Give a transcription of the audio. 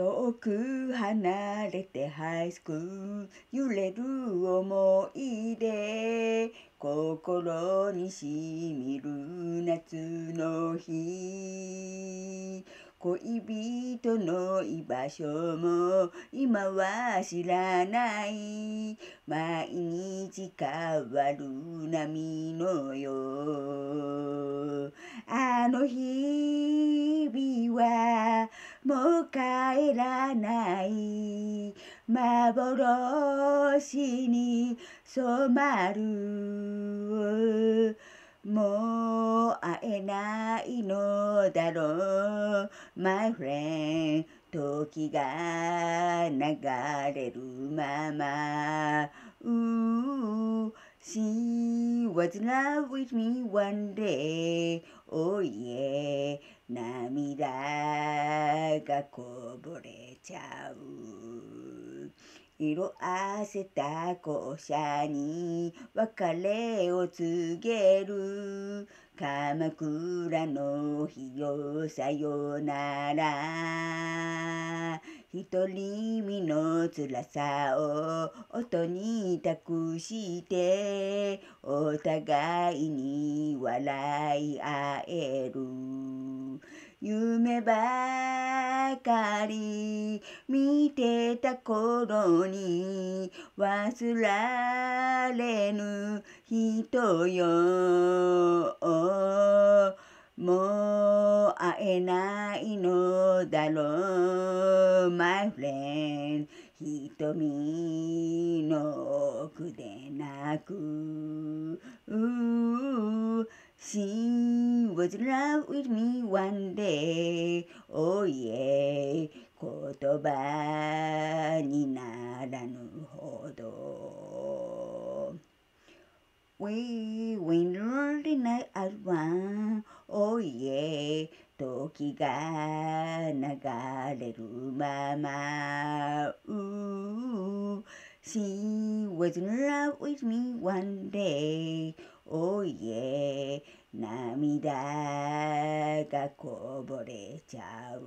遠く離れてハイスクール揺れる思い出心にしみる夏の日恋人の居場所も今は知らない毎日変わる波のようはもう帰らない幻に染まるもう会えないのだろう My friend 時が流れるまま Ooh, she was in love with me one day. Oh yeah, 涙がこぼれちゃう色あせた校舎に別れを告げる鎌倉の日よさよなら独り身の辛さを音に託してお互いに笑い合える夢ばかり見てた頃に忘れぬ人よもう会えないのだろう My friend 瞳の奥で泣くうう you was in love with me one day. Oh yeah, 言葉にならぬほど。We win the night as one. Oh yeah, 時が流れるまま。Ooh, she was in love with me one day. おいえ、涙がこぼれちゃう。